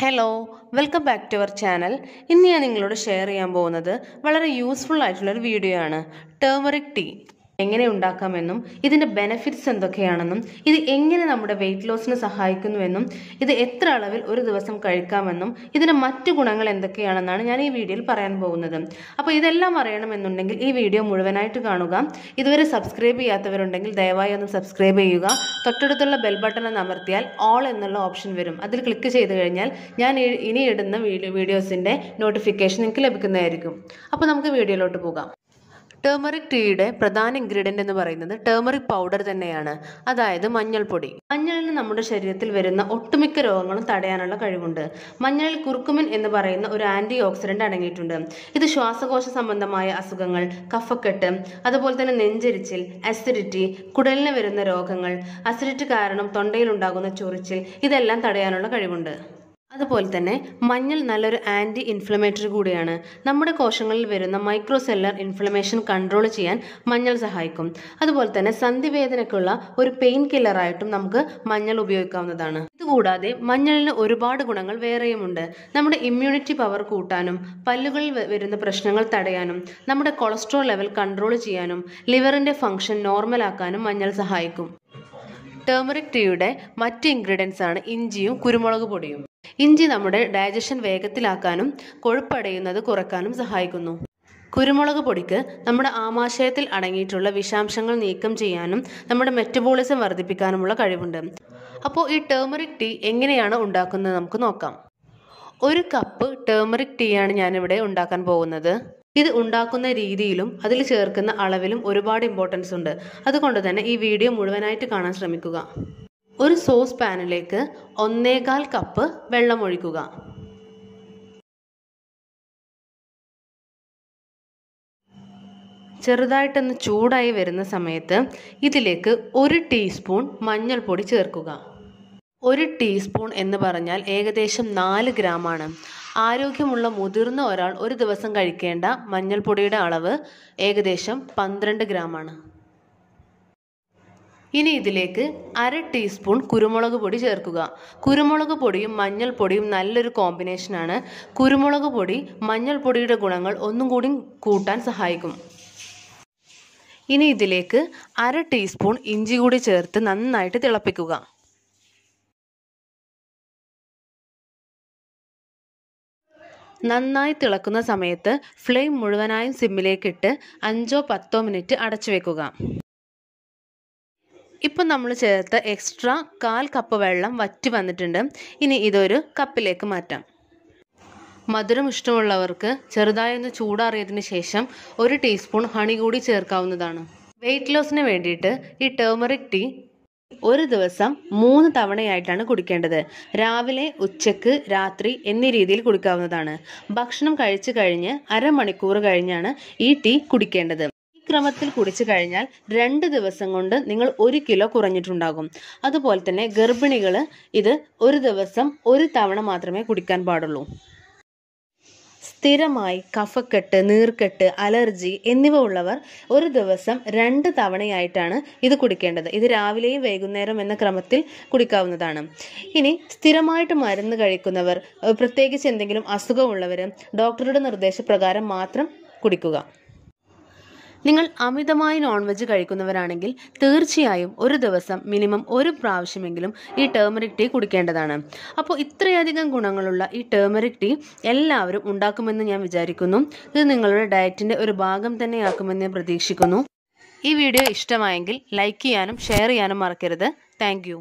hello welcome back to our channel ഇന്ന് ഞാൻ നിങ്ങളോട് ഷെയർ ചെയ്യാൻ പോകുന്നത് വളരെ യൂസ്ഫുൾ ആയിട്ടുള്ളൊരു വീഡിയോ ആണ് ടേമറിക് ടീ എങ്ങനെ ഉണ്ടാക്കാമെന്നും ഇതിൻ്റെ ബെനഫിറ്റ്സ് എന്തൊക്കെയാണെന്നും ഇത് എങ്ങനെ നമ്മുടെ വെയിറ്റ് ലോസിന് സഹായിക്കുന്നുവെന്നും ഇത് എത്ര അളവിൽ ഒരു ദിവസം കഴിക്കാമെന്നും ഇതിൻ്റെ മറ്റു ഗുണങ്ങൾ എന്തൊക്കെയാണെന്നാണ് ഞാൻ ഈ വീഡിയോയിൽ പറയാൻ പോകുന്നത് അപ്പോൾ ഇതെല്ലാം അറിയണമെന്നുണ്ടെങ്കിൽ ഈ വീഡിയോ മുഴുവനായിട്ട് കാണുക ഇതുവരെ സബ്സ്ക്രൈബ് ചെയ്യാത്തവരുണ്ടെങ്കിൽ ദയവായി ഒന്ന് സബ്സ്ക്രൈബ് ചെയ്യുക തൊട്ടടുത്തുള്ള ബെൽ ബട്ടൺ അമർത്തിയാൽ ഓൾ എന്നുള്ള ഓപ്ഷൻ വരും അതിൽ ക്ലിക്ക് ചെയ്ത് കഴിഞ്ഞാൽ ഞാൻ ഇനി ഇടുന്ന വീഡിയോസിൻ്റെ നോട്ടിഫിക്കേഷൻ നിങ്ങൾക്ക് ലഭിക്കുന്നതായിരിക്കും അപ്പോൾ നമുക്ക് വീഡിയോയിലോട്ട് പോകാം ടേമറിക് ടീയുടെ പ്രധാന ഇൻഗ്രീഡിയൻ്റ് എന്ന് പറയുന്നത് ടേമറിക് പൗഡർ തന്നെയാണ് അതായത് മഞ്ഞൾപ്പൊടി മഞ്ഞളിന് നമ്മുടെ ശരീരത്തിൽ വരുന്ന ഒട്ടുമിക്ക രോഗങ്ങളും തടയാനുള്ള കഴിവുണ്ട് മഞ്ഞളിൽ കുർക്കുമിൻ എന്ന് പറയുന്ന ഒരു ആൻറ്റി ഓക്സിഡൻ്റ് അടങ്ങിയിട്ടുണ്ട് ഇത് ശ്വാസകോശ സംബന്ധമായ അസുഖങ്ങൾ കഫക്കെട്ട് അതുപോലെ തന്നെ നെഞ്ചരിച്ചിൽ അസിഡിറ്റി കുടലിന് വരുന്ന രോഗങ്ങൾ അസിഡിറ്റി കാരണം തൊണ്ടയിലുണ്ടാകുന്ന ചൊറിച്ചിൽ ഇതെല്ലാം തടയാനുള്ള കഴിവുണ്ട് അതുപോലെ തന്നെ മഞ്ഞൾ നല്ലൊരു ആൻറ്റി ഇൻഫ്ലമേറ്ററി കൂടിയാണ് നമ്മുടെ കോശങ്ങളിൽ വരുന്ന മൈക്രോസെല്ലർ ഇൻഫ്ലമേഷൻ കൺട്രോൾ ചെയ്യാൻ മഞ്ഞൾ സഹായിക്കും അതുപോലെ തന്നെ സന്ധിവേദനയ്ക്കുള്ള ഒരു പെയിൻ കില്ലറായിട്ടും നമുക്ക് മഞ്ഞൾ ഉപയോഗിക്കാവുന്നതാണ് ഇതുകൂടാതെ മഞ്ഞളിന് ഒരുപാട് ഗുണങ്ങൾ വേറെയുമുണ്ട് നമ്മുടെ ഇമ്മ്യൂണിറ്റി പവർ കൂട്ടാനും പല്ലുകളിൽ വരുന്ന പ്രശ്നങ്ങൾ തടയാനും നമ്മുടെ കൊളസ്ട്രോൾ ലെവൽ കൺട്രോൾ ചെയ്യാനും ലിവറിൻ്റെ ഫംഗ്ഷൻ നോർമലാക്കാനും മഞ്ഞൾ സഹായിക്കും ടേമറിക് ടീയുടെ മറ്റ് ഇൻഗ്രീഡിയൻസ് ആണ് ഇഞ്ചിയും കുരുമുളക് പൊടിയും ഇഞ്ചി നമ്മുടെ ഡൈജഷൻ വേഗത്തിലാക്കാനും കൊഴുപ്പടയുന്നത് കുറക്കാനും സഹായിക്കുന്നു കുരുമുളക് പൊടിക്ക് നമ്മുടെ ആമാശയത്തിൽ അടങ്ങിയിട്ടുള്ള വിഷാംശങ്ങൾ നീക്കം ചെയ്യാനും നമ്മുടെ മെറ്റബോളിസം വർദ്ധിപ്പിക്കാനുമുള്ള കഴിവുണ്ട് അപ്പോൾ ഈ ടേമറിക് ടീ എങ്ങനെയാണ് ഉണ്ടാക്കുന്നത് നമുക്ക് നോക്കാം ഒരു കപ്പ് ടേമറിക് ടീയാണ് ഞാനിവിടെ ഉണ്ടാക്കാൻ പോകുന്നത് ഇത് ഉണ്ടാക്കുന്ന രീതിയിലും അതിൽ ചേർക്കുന്ന അളവിലും ഒരുപാട് ഇമ്പോർട്ടൻസ് ഉണ്ട് അതുകൊണ്ട് തന്നെ ഈ വീഡിയോ മുഴുവനായിട്ട് കാണാൻ ശ്രമിക്കുക ഒരു സോസ് പാനിലേക്ക് ഒന്നേകാൽ കപ്പ് വെള്ളമൊഴിക്കുക ചെറുതായിട്ടൊന്ന് ചൂടായി വരുന്ന സമയത്ത് ഇതിലേക്ക് ഒരു ടീസ്പൂൺ മഞ്ഞൾപ്പൊടി ചേർക്കുക ഒരു ടീസ്പൂൺ എന്ന് പറഞ്ഞാൽ ഏകദേശം നാല് ഗ്രാമാണ് ആരോഗ്യമുള്ള മുതിർന്ന ഒരാൾ ഒരു ദിവസം കഴിക്കേണ്ട മഞ്ഞൾപ്പൊടിയുടെ അളവ് ഏകദേശം പന്ത്രണ്ട് ഗ്രാമാണ് ഇനി ഇതിലേക്ക് അര ടീസ്പൂൺ കുരുമുളക് പൊടി ചേർക്കുക കുരുമുളക് പൊടിയും മഞ്ഞൾപ്പൊടിയും നല്ലൊരു കോമ്പിനേഷനാണ് കുരുമുളക് പൊടി മഞ്ഞൾപ്പൊടിയുടെ ഗുണങ്ങൾ ഒന്നും കൂടി കൂട്ടാൻ സഹായിക്കും ഇനി ഇതിലേക്ക് അര ടീസ്പൂൺ ഇഞ്ചി കൂടി ചേർത്ത് നന്നായിട്ട് തിളപ്പിക്കുക നന്നായി തിളക്കുന്ന സമയത്ത് ഫ്ലെയിം മുഴുവനായും സിമ്മിലേക്കിട്ട് അഞ്ചോ പത്തോ മിനിറ്റ് അടച്ചു വെക്കുക ഇപ്പം നമ്മൾ ചേർത്ത് എക്സ്ട്രാ കാൽ കപ്പ് വെള്ളം വറ്റി വന്നിട്ടുണ്ട് ഇനി ഇതൊരു കപ്പിലേക്ക് മാറ്റാം മധുരം ഇഷ്ടമുള്ളവർക്ക് ചെറുതായി ഒന്ന് ചൂടാറിയതിന് ശേഷം ഒരു ടീസ്പൂൺ ഹണി കൂടി ചേർക്കാവുന്നതാണ് വെയിറ്റ് ലോസിന് വേണ്ടിയിട്ട് ഈ ടേമറിക് ടീ ഒരു ദിവസം മൂന്ന് തവണയായിട്ടാണ് കുടിക്കേണ്ടത് രാവിലെ ഉച്ചക്ക് രാത്രി എന്നീ രീതിയിൽ കുടിക്കാവുന്നതാണ് ഭക്ഷണം കഴിച്ചു കഴിഞ്ഞ് അരമണിക്കൂർ കഴിഞ്ഞാണ് ഈ ടീ കുടിക്കേണ്ടത് ക്രമത്തിൽ കുടിച്ചു കഴിഞ്ഞാൽ രണ്ട് ദിവസം കൊണ്ട് നിങ്ങൾ ഒരു കിലോ കുറഞ്ഞിട്ടുണ്ടാകും അതുപോലെ തന്നെ ഗർഭിണികൾ ഇത് ഒരു ദിവസം ഒരു തവണ മാത്രമേ കുടിക്കാൻ പാടുള്ളൂ സ്ഥിരമായി കഫക്കെട്ട് നീർക്കെട്ട് അലർജി എന്നിവ ഉള്ളവർ ഒരു ദിവസം രണ്ട് തവണയായിട്ടാണ് ഇത് കുടിക്കേണ്ടത് ഇത് രാവിലെയും വൈകുന്നേരം എന്ന ക്രമത്തിൽ കുടിക്കാവുന്നതാണ് ഇനി സ്ഥിരമായിട്ട് മരുന്ന് കഴിക്കുന്നവർ പ്രത്യേകിച്ച് എന്തെങ്കിലും അസുഖമുള്ളവർ ഡോക്ടറുടെ നിർദ്ദേശപ്രകാരം മാത്രം കുടിക്കുക നിങ്ങൾ അമിതമായി നോൺ വെജ് കഴിക്കുന്നവരാണെങ്കിൽ തീർച്ചയായും ഒരു ദിവസം മിനിമം ഒരു പ്രാവശ്യമെങ്കിലും ഈ ടേമറിക് ടീ കുടിക്കേണ്ടതാണ് അപ്പോൾ ഇത്രയധികം ഗുണങ്ങളുള്ള ഈ ടേമറിക് ടീ എല്ലാവരും ഉണ്ടാക്കുമെന്ന് ഞാൻ വിചാരിക്കുന്നു ഇത് നിങ്ങളുടെ ഡയറ്റിൻ്റെ ഒരു ഭാഗം തന്നെയാക്കുമെന്ന് ഞാൻ പ്രതീക്ഷിക്കുന്നു ഈ വീഡിയോ ഇഷ്ടമായെങ്കിൽ ലൈക്ക് ചെയ്യാനും ഷെയർ ചെയ്യാനും മറക്കരുത് താങ്ക്